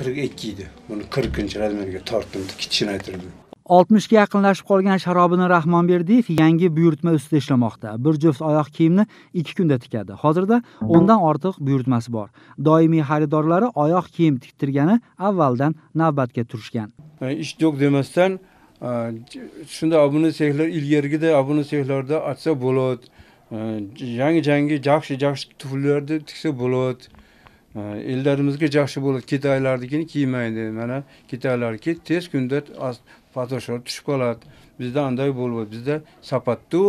qirq ikki edi buni qirqinchi razmerga tortdim kichkinaytirdim oltmishga yaqinlashib qolgan sharobini rahmonberdiyev yangi buyurtma ustida ishlamoqda bir juft oyoq kiyimni ikki kunda tikadi hozirda o'ndan ortiq buyurtmasi bor doimiy xaridorlari oyoq kiyim tiktirgani avvaldan navbatga turishgan e, ish yo'q demasdan e, shunda obuna sexlar ilgarigida obuna sexlarda ochsa bo'ladi yangi e, yangi yaxshi yaxshi tuflarni tiksa bo'ladi ellarimizga yaxshi bo'lib kitaylarnikini kiymaydi mana kitaylarniki tez kunda podshoh tushib qoladi bizda anday bo'lmaydi bizda sapatdu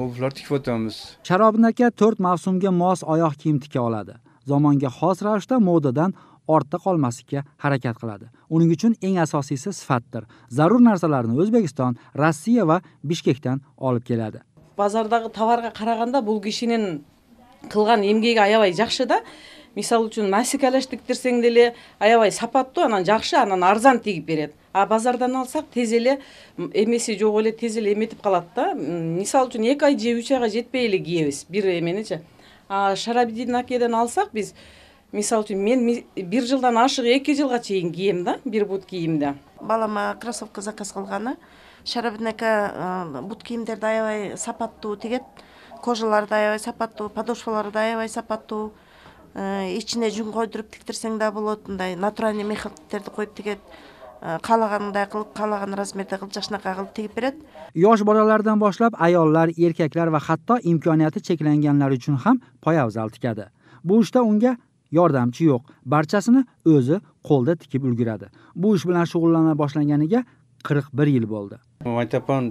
ular tikib o'tamiz sharobin aka to'rt mavsumga mos oyoq kiyim tika oladi zamonga xos ravishda modadan ortda qolmaslikka harakat qiladi uning uchun eng asosiysi sifatdir zarur narsalarni o'zbekiston rossiya va bishkekdan olib keladi bozordagi tovarga qaraganda bu kishining qilgan emgagi аябай жакшы да мисалы үчүн масекалаш тиктирсең деле аябай сапаттуу анан жакшы анан арзан тигип берет а базардан алсак тез эле эмеси жок эле тез эле эметип калат да мисалы үчүн эки ай же үч айга жетпей эле кийебиз бир эменичи а шарабидинакеден алсак биз мисалы үчүн мен бир жылдан ашык эки жылга чейин кийем да бир бут кийимди балама кроссовка заказ кылганы шарабинака бут кийимдерди аябай сапаттуу тигет кожалары да аябай сапаттуу подошвалары да аябай сапаттуу Э, ичине жүн койдуруп тиктирсең да болот мындай натуральный мехтерди коюп тигет э, каалагандай кылып каалаган размерде кылып жакшынакай кылып тигип берет yosh bolalardan boshlab ayollar erkaklar va hatto imkoniyati cheklanganlar uchun ham poyabzal tikadi bu ishda unga yordamchi yo'q barchasini o'zi qo'lda tikib ulguradi bu ish bilan shug'ullana boshlaganiga qirq bir yil bo'ldi aytapan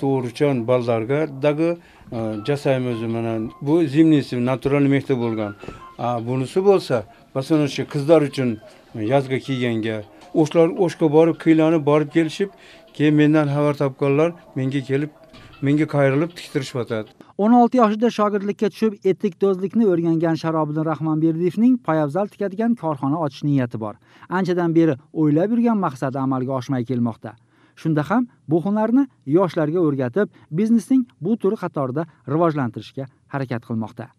tug'urchan bolalarga dagi o'zi mana bu зимний naturalniy mehta bo'lgan bunisi bo'lsa masalan o'sha qizlar uchun язга kiyganga o'shlar o'shga borib kiylanib borib kelishib keyin mendan xabar topganlar menga kelib menga qayrilib tiktirishyotadi o'n olti yoshida shogirdlikka tushib etik do'zlikni o'rgangan sharobiddin rahmonberdiyevning poyabzal tikadigan korxona ochish niyati bor anchadan beri o'ylab yurgan maqsadi amalga oshmay kelmoqda shunda ham bu hunarni yoshlarga o'rgatib biznesning bu turi qatorida rivojlantirishga harakat qilmoqda